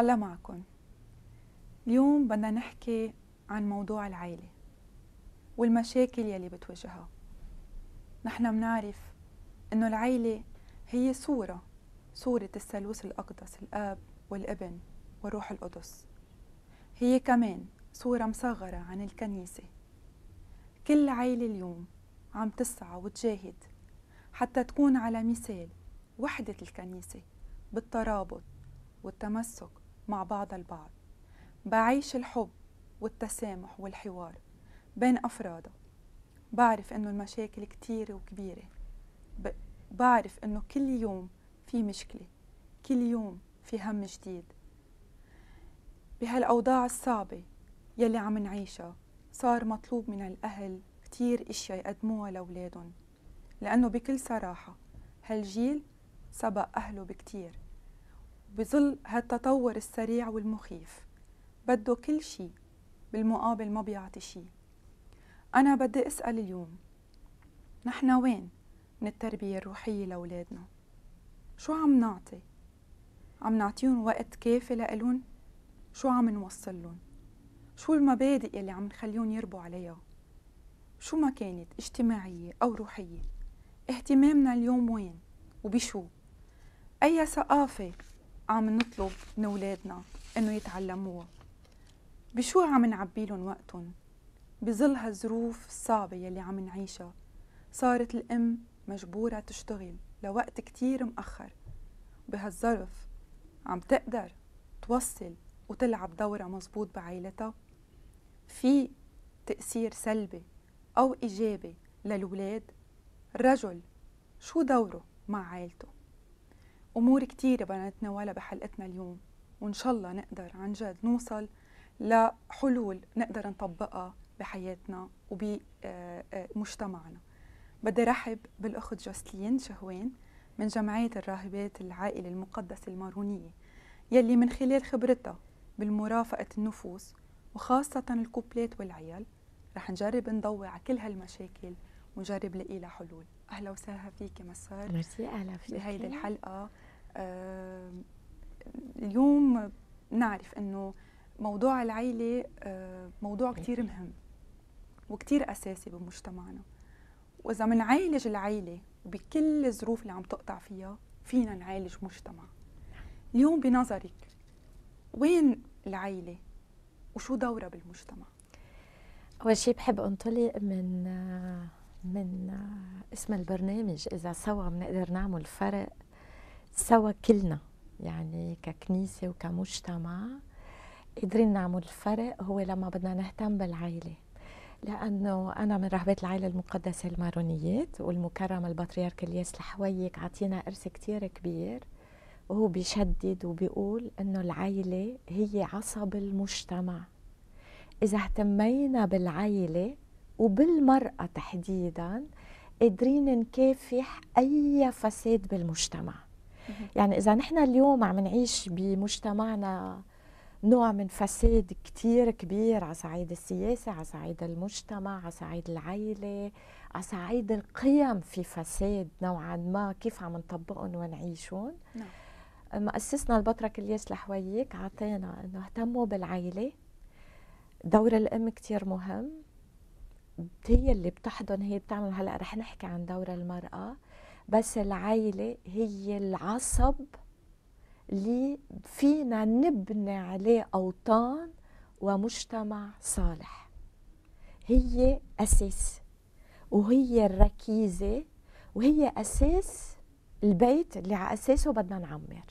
الله معكم اليوم بدنا نحكي عن موضوع العيلة والمشاكل يلي بتواجهها نحن منعرف انه العيلة هي صورة صورة الثالوث الأقدس الآب والابن والروح القدس هي كمان صورة مصغرة عن الكنيسة كل عيلة اليوم عم تسعى وتجاهد حتى تكون على مثال وحدة الكنيسة بالترابط والتمسك مع بعض البعض بعيش الحب والتسامح والحوار بين أفراده بعرف إنه المشاكل كتيرة وكبيرة بعرف إنه كل يوم في مشكلة كل يوم في هم جديد بهالأوضاع الصعبة يلي عم نعيشها صار مطلوب من الأهل كتير إشياء يقدموها لأولادهم لأنه بكل صراحة هالجيل سبق أهله بكتير بظل هالتطور السريع والمخيف بده كل شي بالمقابل ما بيعطي شي أنا بدي أسأل اليوم نحن وين من التربية الروحية لأولادنا؟ شو عم نعطي؟ عم نعطيهم وقت كافي لإلهم؟ شو عم نوصل لهم؟ شو المبادئ اللي عم نخليهم يربوا عليها؟ شو ما كانت اجتماعية أو روحية اهتمامنا اليوم وين وبشو أي ثقافة عم نطلب من اولادنا انه يتعلموها بشو عم نعبيلن وقتن بظل هالظروف الصعبه يلي عم نعيشها صارت الام مجبوره تشتغل لوقت كتير مأخر بهالظرف عم تقدر توصل وتلعب دورها مزبوط بعيلتها في تأثير سلبي أو إيجابي للولاد الرجل شو دوره مع عائلته أمور كتيرة نتناولها بحلقتنا اليوم وإن شاء الله نقدر عن جد نوصل لحلول نقدر نطبقها بحياتنا وبمجتمعنا آه، آه، بدي رحب بالأخت جوسلين شهوين من جمعية الراهبات العائلة المقدسة المارونية يلي من خلال خبرتها بالمرافقة النفوس وخاصة الكوبلات والعيال رح نجرب نضوي على كل هالمشاكل ونجرب نلاقي لها حلول اهلا وسهلا فيك مسار ميرسي اهلا فيك بهيدي الحلقه آه اليوم نعرف انه موضوع العيله آه موضوع كثير مهم وكثير اساسي بمجتمعنا واذا منعالج العيله بكل الظروف اللي عم تقطع فيها فينا نعالج مجتمع اليوم بنظرك وين العيله وشو دورها بالمجتمع اول شيء بحب انطلق من آه، من اسم البرنامج إذا سوا بنقدر نعمل فرق سوا كلنا يعني ككنيسة وكمجتمع قدرين نعمل فرق هو لما بدنا نهتم بالعائلة لأنه أنا من رهبات العائلة المقدسة المارونيات والمكرم البطريرك الياس الحويك عطينا إرث كتير كبير وهو بيشدد وبيقول إنه العائلة هي عصب المجتمع إذا اهتمينا بالعائلة وبالمرأة تحديدا قادرين نكافح أي فساد بالمجتمع يعني إذا نحن اليوم عم نعيش بمجتمعنا نوع من فساد كتير كبير على صعيد السياسة على صعيد المجتمع على صعيد العيلة على صعيد القيم في فساد نوعا ما كيف عم نطبقهم ونعيشهم نعم. مؤسسنا البطرك الياس لحويك عطينا انه اهتموا بالعيلة دور الام كتير مهم هي اللي بتحضن هي بتعمل هلا رح نحكي عن دور المراه بس العائله هي العصب اللي فينا نبني عليه اوطان ومجتمع صالح هي اساس وهي الركيزه وهي اساس البيت اللي على اساسه بدنا نعمر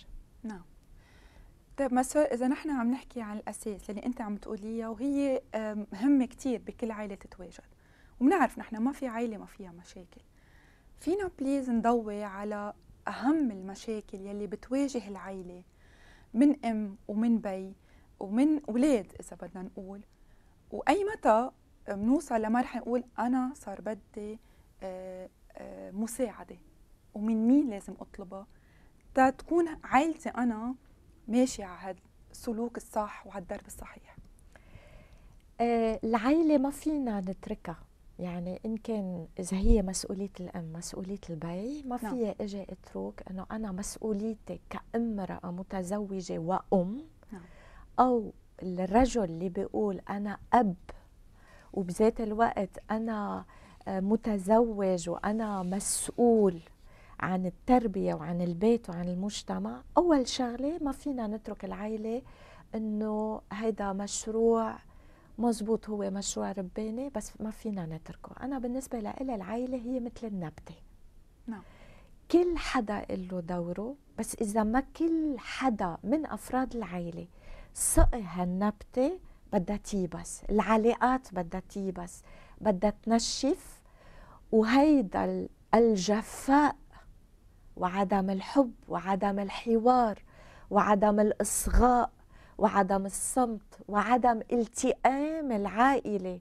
نعم طيب مسرور اذا نحن عم نحكي عن الاساس اللي انت عم تقوليها وهي مهمه كثير بكل عائله تتواجد وبنعرف نحن ما في عائله ما فيها مشاكل فينا بليز نضوي على اهم المشاكل يلي بتواجه العائله من ام ومن بي ومن اولاد اذا بدنا نقول واي متى بنوصل لمرحله نقول انا صار بدي آه، آه، مساعده ومن مين لازم اطلبها تكون عائلتي انا ماشيه على السلوك الصح وعلى الدرب الصحيح آه، العائله ما فينا نتركها يعني ان كان اذا هي مسؤوليه الام مسؤوليه البي ما نعم. فيها نعم. اجي اترك انه انا مسؤوليتي كامراه متزوجه وام نعم. او الرجل اللي بيقول انا اب وبذات الوقت انا آه، متزوج وانا مسؤول عن التربيه وعن البيت وعن المجتمع اول شغله ما فينا نترك العائله انه هيدا مشروع مزبوط هو مشروع رباني بس ما فينا نتركه أنا بالنسبة لإلي العائلة هي مثل النبتة نعم كل حدا له دوره بس إذا ما كل حدا من أفراد العائلة سقي هالنبتة بدها تيبس العلاقات بدها تيبس بدها تنشف وهيدا الجفاء وعدم الحب وعدم الحوار وعدم الإصغاء وعدم الصمت وعدم التئام انضمام العائله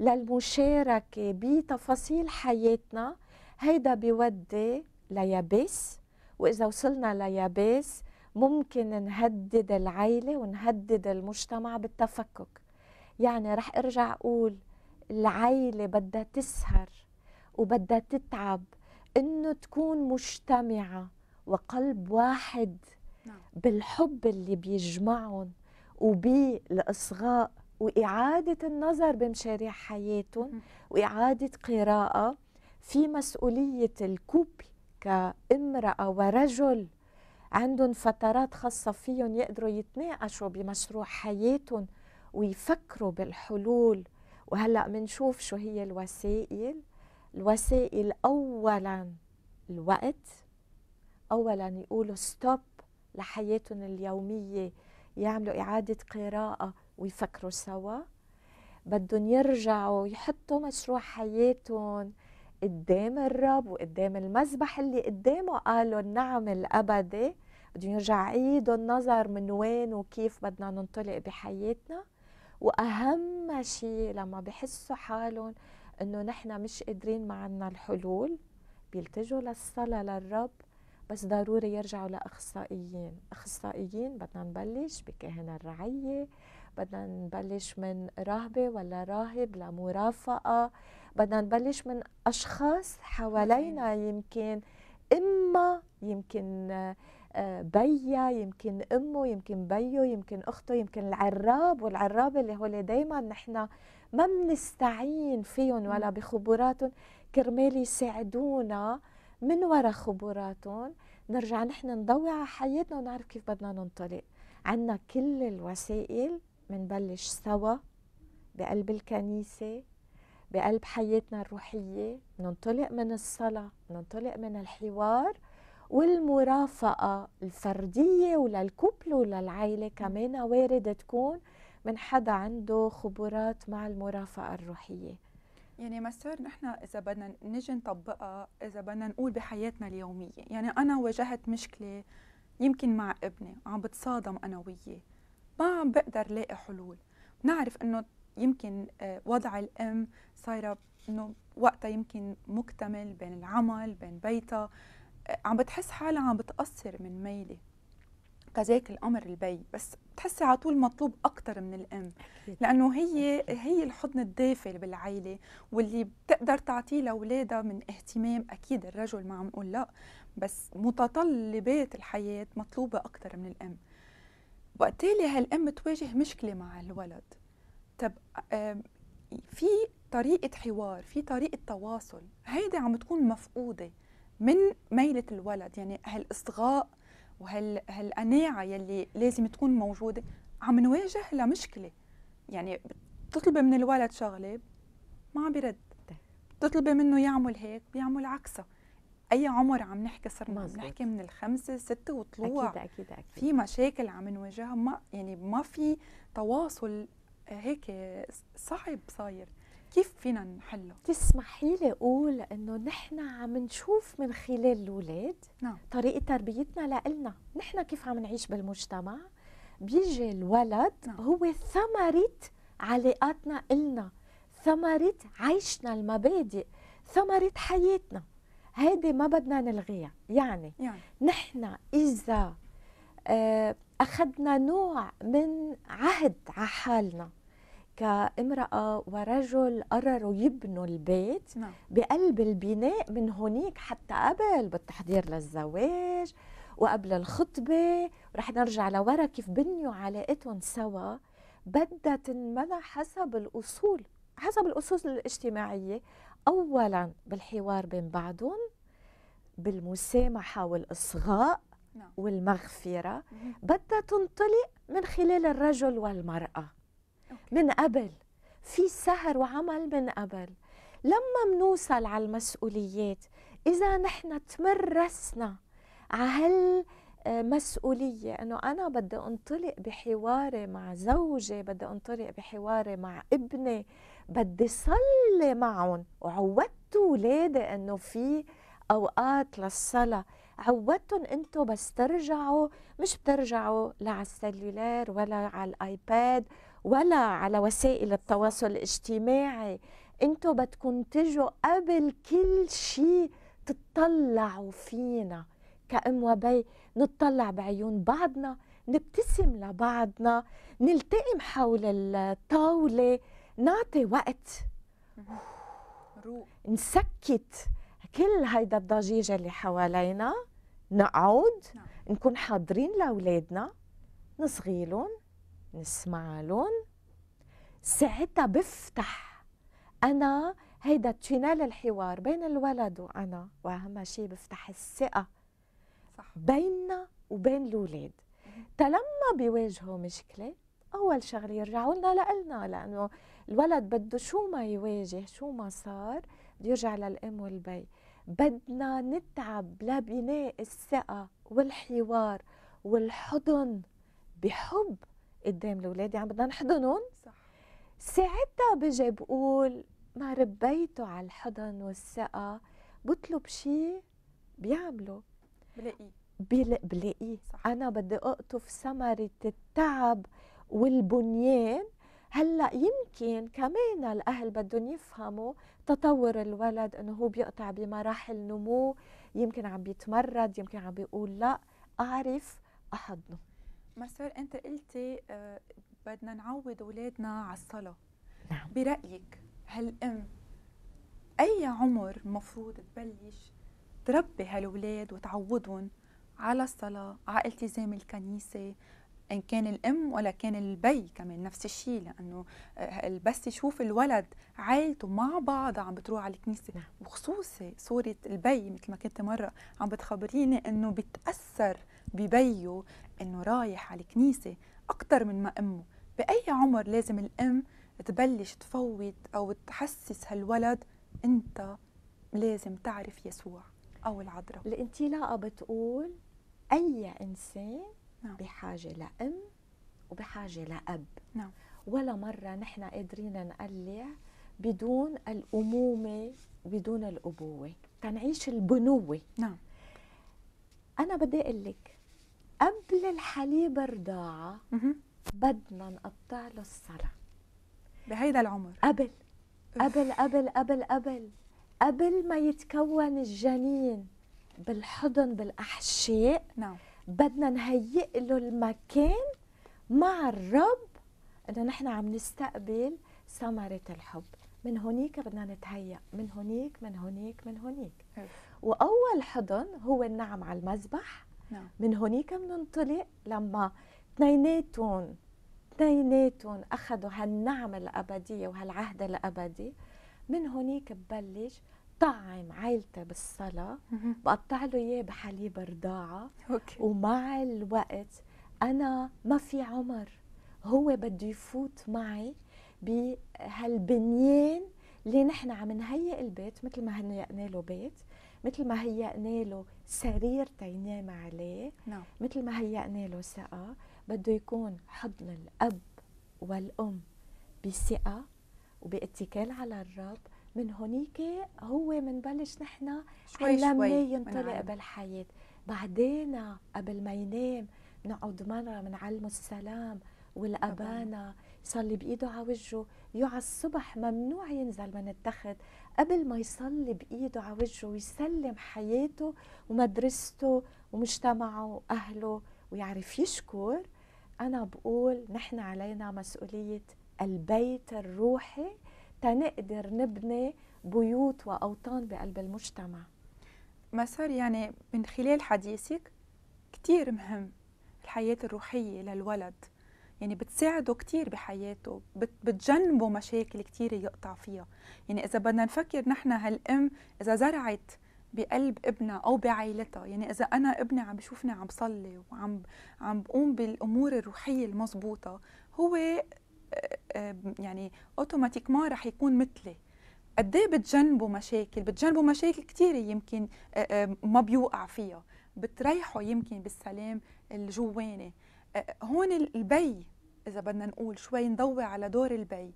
للمشاركه بتفاصيل حياتنا هيدا بيودي ليابس واذا وصلنا ليابس ممكن نهدد العيله ونهدد المجتمع بالتفكك يعني رح ارجع اقول العيله بدها تسهر وبدها تتعب انه تكون مجتمعه وقلب واحد نعم. بالحب اللي بيجمعهم وبالإصغاء وإعادة النظر بمشاريع حياتهم وإعادة قراءة في مسؤولية الكوبل كامرأة ورجل عندهم فترات خاصة فيهم يقدروا يتناقشوا بمشروع حياتهم ويفكروا بالحلول وهلأ منشوف شو هي الوسائل الوسائل أولا الوقت أولا يقولوا ستوب لحياتهم اليومية يعملوا إعادة قراءة ويفكروا سوا بدهم يرجعوا يحطوا مشروع حياتهم قدام الرب وقدام المذبح اللي قدامه قالوا النعم الأبدي بدهم يرجع عيدوا النظر من وين وكيف بدنا ننطلق بحياتنا وأهم شيء لما بحسوا حالهم إنه نحن مش قادرين ما عندنا الحلول بيلتجوا للصلاة للرب بس ضروري يرجعوا لاخصائيين اخصائيين بدنا نبلش بكاهنه الرعيه بدنا نبلش من راهبه ولا راهب لمرافقه بدنا نبلش من اشخاص حوالينا يمكن اما يمكن آه، بيا يمكن امه يمكن بيو يمكن اخته يمكن العراب والعرابه اللي هو دائما نحن ما بنستعين فيهم ولا بخبراتهم كرمال يساعدونا من وراء خبراتهم نرجع نحن نضوي على حياتنا ونعرف كيف بدنا ننطلق عنا كل الوسائل منبلش سوا بقلب الكنيسة بقلب حياتنا الروحية ننطلق من الصلاة ننطلق من الحوار والمرافقة الفردية وللكوبل وللعائلة كمان وارد تكون من حدا عنده خبرات مع المرافقة الروحية يعني مسار نحن اذا بدنا نجي نطبقها اذا بدنا نقول بحياتنا اليوميه يعني انا واجهت مشكله يمكن مع ابني عم بتصادم انا وياه ما عم بقدر لاقي حلول نعرف انه يمكن آه، وضع الام صايره انه وقتها يمكن مكتمل بين العمل بين بيتها آه، عم بتحس حالها عم بتقصر من ميلي كذاك الامر البي بس بتحسي على طول مطلوب اكثر من الام لانه هي هي الحضن الدافئ بالعائله واللي بتقدر تعطيه لاولادها من اهتمام اكيد الرجل ما عم اقول لا بس متطلبات الحياه مطلوبه اكثر من الام وقتالي هالام تواجه مشكله مع الولد طب في طريقه حوار في طريقه تواصل هيدي عم تكون مفقوده من ميله الولد يعني هالاصغاء وهالقناعه يلي لازم تكون موجوده عم نواجه لمشكله يعني بتطلبي من الولد شغله ما عم بيرد بتطلبي منه يعمل هيك بيعمل عكسها اي عمر عم نحكي صرنا عم نحكي من الخمسه ستة وطلوع اكيد اكيد اكيد في مشاكل عم نواجهها ما يعني ما في تواصل هيك صعب صاير كيف فينا نحله؟ تسمحي لي اقول انه نحن عم نشوف من خلال الاولاد نعم. طريقه تربيتنا لإلنا، نحن كيف عم نعيش بالمجتمع بيجي الولد نعم. هو ثمره علاقاتنا إلنا ثمره عيشنا المبادئ ثمره حياتنا هيدي ما بدنا نلغيها يعني, يعني. نحن اذا آه، اخذنا نوع من عهد على حالنا كامرأة ورجل قرروا يبنوا البيت نعم. بقلب البناء من هونيك حتى قبل بالتحضير للزواج وقبل الخطبة ورح نرجع لورا كيف بنيوا علاقتهم سوا بدها تنبنى حسب الأصول حسب الأصول الاجتماعية أولا بالحوار بين بعضهم بالمسامحة والإصغاء نعم. والمغفرة بدها تنطلق من خلال الرجل والمرأة من قبل في سهر وعمل من قبل لما منوصل على المسؤوليات إذا نحن تمرسنا على هالمسؤولية أنه أنا بدي أنطلق بحواري مع زوجي بدي أنطلق بحواري مع ابني بدي صلي معهم وعودت ولادي أنه في أوقات للصلاة عودتهم أنتوا بس ترجعوا مش بترجعوا لا على السلولار ولا على الآيباد ولا على وسائل التواصل الاجتماعي انتم بدكم تجوا قبل كل شيء تطلعوا فينا كأم وبي نطلع بعيون بعضنا نبتسم لبعضنا نلتئم حول الطاولة نعطي وقت نسكت كل هيدا الضجيج اللي حوالينا نقعد نعم. نكون حاضرين لأولادنا نصغيلهم نسمع لون ساعتها بفتح أنا هيدا تشينال الحوار بين الولد وأنا وأهم شيء بفتح الثقة صح. بيننا وبين الأولاد تلما بيواجهوا مشكلة أول شغلة يرجعوا لنا لإلنا لأنه الولد بده شو ما يواجه شو ما صار بيرجع يرجع للأم والبي بدنا نتعب لبناء الثقة والحوار والحضن بحب قدام الاولاد عم بدنا نحضنهم صح ساعتها بجي بقول ما ربيته على الحضن والثقه بطلب شيء بيعمله بلاقيه بلاقيه انا بدي اقطف ثمره التعب والبنيان هلا يمكن كمان الاهل بدهم يفهموا تطور الولد انه هو بيقطع بمراحل نمو يمكن عم بيتمرد يمكن عم بيقول لا اعرف احضنه مسار انت قلتي آه، بدنا نعود اولادنا على الصلاه نعم. برايك هالام اي عمر مفروض تبلش تربي هالاولاد وتعودهم على الصلاه على التزام الكنيسه ان كان الام ولا كان البي كمان نفس الشيء لانه آه، بس يشوف الولد عائلته مع بعض عم بتروح على الكنيسه نعم. وخصوصي صوره البي مثل ما كنت مره عم بتخبريني انه بتاثر ببيه انه رايح على الكنيسه اكثر من ما امه باي عمر لازم الام تبلش تفوت او تحسس هالولد انت لازم تعرف يسوع او العذراء الانطلاقه بتقول اي انسان نعم. بحاجه لام وبحاجه لاب نعم. ولا مره نحن قادرين نقلع بدون الامومه بدون الابوه تنعيش البنوه نعم انا بدي اقول لك قبل الحليب رضاعة بدنا نقطع له الصلع بهيدا العمر قبل قبل قبل قبل قبل قبل ما يتكون الجنين بالحضن بالاحشاء نعم بدنا نهيئ له المكان مع الرب انه نحن عم نستقبل ثمره الحب من هونيك بدنا نتهيأ من هونيك من هونيك من هونيك وأول حضن هو النعم على المذبح نعم. من هونيك بننطلق لما اثنيناتهم اثنيناتهم اخذوا هالنعمه الابديه وهالعهد الابدي من هونيك ببلش طعم عائلته بالصلاه بقطع له اياه بحليب رضاعه أوكي. ومع الوقت انا ما في عمر هو بده يفوت معي بهالبنيان اللي نحن عم نهيئ البيت مثل ما هنيئنا له بيت مثل ما هيئنا له سرير تينام عليه نعم. مثل ما هيئنا له ثقه بده يكون حضن الاب والام بثقه وباتكال على الرب من هونيك هو منبلش نحن شوي شوي ينطلق بالحياه بعدين قبل ما ينام نقعد مرة منعلمه السلام والأبانة يصلي بإيده على وجهه يوعى الصبح ممنوع ينزل من التخت قبل ما يصلي بايده على وجهه ويسلم حياته ومدرسته ومجتمعه واهله ويعرف يشكر انا بقول نحن علينا مسؤوليه البيت الروحي تنقدر نبني بيوت واوطان بقلب المجتمع مسار يعني من خلال حديثك كثير مهم الحياه الروحيه للولد يعني بتساعده كتير بحياته بتجنبه مشاكل كتير يقطع فيها يعني إذا بدنا نفكر نحن هالأم إذا زرعت بقلب ابنها او بعائلتها يعني اذا انا ابني عم بشوفني عم صلي وعم عم بقوم بالامور الروحيه المضبوطه هو آه، آه، يعني اوتوماتيكمان رح يكون مثلي قد ايه مشاكل بتجنبه مشاكل كثيره يمكن آه، ما بيوقع فيها بتريحه يمكن بالسلام الجواني هون البي اذا بدنا نقول شوي نضوي على دور البي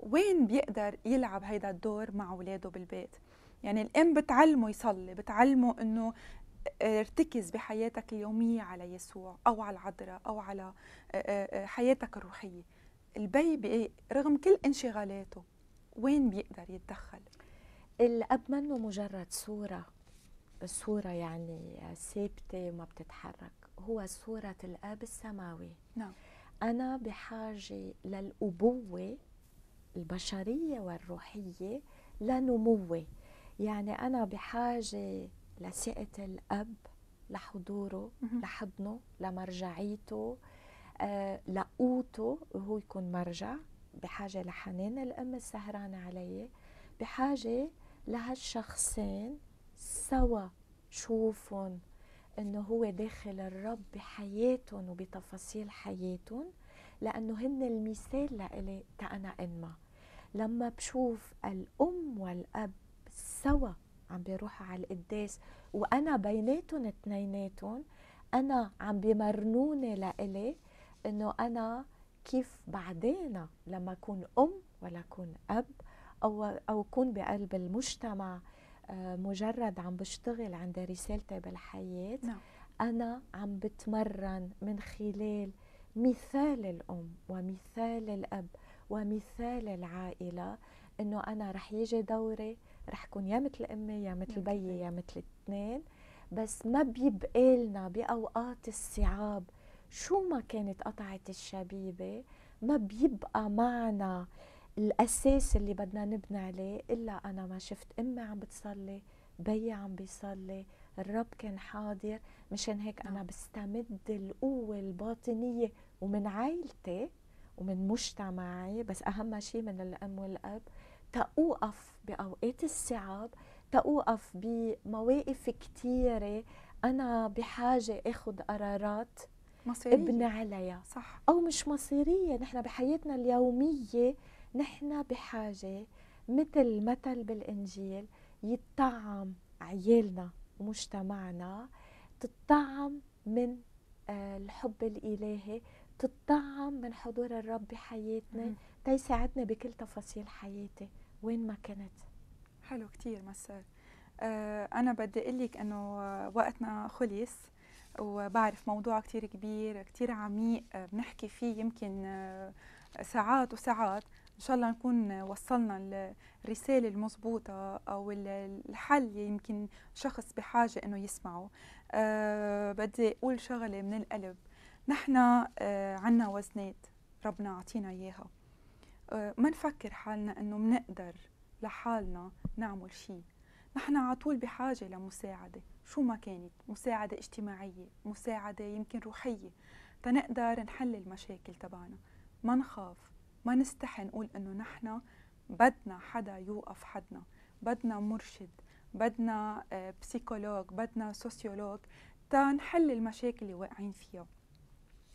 وين بيقدر يلعب هيدا الدور مع اولاده بالبيت يعني الام بتعلمه يصلي بتعلمه انه ارتكز بحياتك اليومية على يسوع أو على العذراء أو على آه، آه، آه، حياتك الروحية البي رغم كل انشغالاته وين بيقدر يتدخل الأب منه مجرد صورة صورة يعني ثابتة وما بتتحرك هو صورة الأب السماوي نعم أنا بحاجة للأبوة البشرية والروحية لنموي يعني أنا بحاجة لثقة الأب لحضوره مهم. لحضنه لمرجعيته آه لقوته وهو يكون مرجع بحاجة لحنان الأم السهرانة علي بحاجة لهالشخصين سوا شوفهم انه هو داخل الرب بحياتهم وبتفاصيل حياتهم لانه هن المثال لإلي كأنا انما لما بشوف الام والاب سوا عم بيروحوا على القداس وانا بيناتهم اتنيناتهم انا عم بمرنوني لإلي انه انا كيف بعدين لما اكون ام ولا اكون اب او او اكون بقلب المجتمع آه، مجرد عم بشتغل عند رسالتي بالحياة نعم. أنا عم بتمرن من خلال مثال الأم ومثال الأب ومثال العائلة إنه أنا رح يجي دوري رح كون يا مثل أمي يا مثل بيي يا مثل الاثنين بس ما بيبقى لنا بأوقات الصعاب شو ما كانت قطعة الشبيبة ما بيبقى معنا الاساس اللي بدنا نبني عليه الا انا ما شفت امي عم بتصلي بيي عم بيصلي الرب كان حاضر مشان هيك انا نعم. بستمد القوه الباطنيه ومن عائلتي ومن مجتمعي بس اهم شيء من الام والاب تأوقف باوقات الصعاب تأوقف بمواقف كثيره انا بحاجه اخذ قرارات مصيرية ابني عليها صح او مش مصيريه نحن بحياتنا اليوميه نحن بحاجة مثل مثل بالإنجيل يتطعم عيالنا ومجتمعنا تتطعم من آه، الحب الإلهي تتطعم من حضور الرب بحياتنا تيساعدنا بكل تفاصيل حياتي وين ما كنت حلو كتير مسار آه، أنا بدي أقول لك أنه وقتنا خلص وبعرف موضوع كتير كبير كتير عميق آه، بنحكي فيه يمكن ساعات وساعات ان شاء الله نكون وصلنا الرساله المضبوطه او الحل يمكن شخص بحاجه انه يسمعه أه بدي اقول شغله من القلب نحن أه عنا وزنات ربنا عطينا اياها أه ما نفكر حالنا انه منقدر لحالنا نعمل شيء نحن على طول بحاجه لمساعده شو ما كانت مساعده اجتماعيه مساعده يمكن روحيه تنقدر نحل المشاكل تبعنا ما نخاف ما نستحي نقول انه نحن بدنا حدا يوقف حدنا بدنا مرشد بدنا بسيكولوج آه، بدنا سوسيولوج تنحل المشاكل اللي واقعين فيها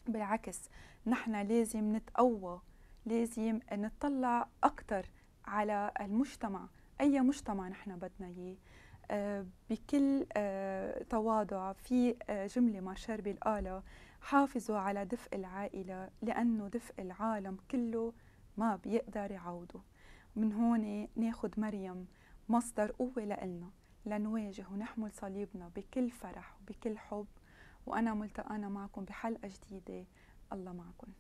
بالعكس نحن لازم نتقوى لازم نطلع أكثر على المجتمع أي مجتمع نحن بدنا إياه آه، بكل آه، تواضع في جملة مع شربي الآلة حافظوا على دفء العائلة لأنه دفء العالم كله ما بيقدر يعوضه من هون ناخد مريم مصدر قوة لإلنا لنواجه ونحمل صليبنا بكل فرح وبكل حب وأنا ملتقانا معكم بحلقة جديدة الله معكم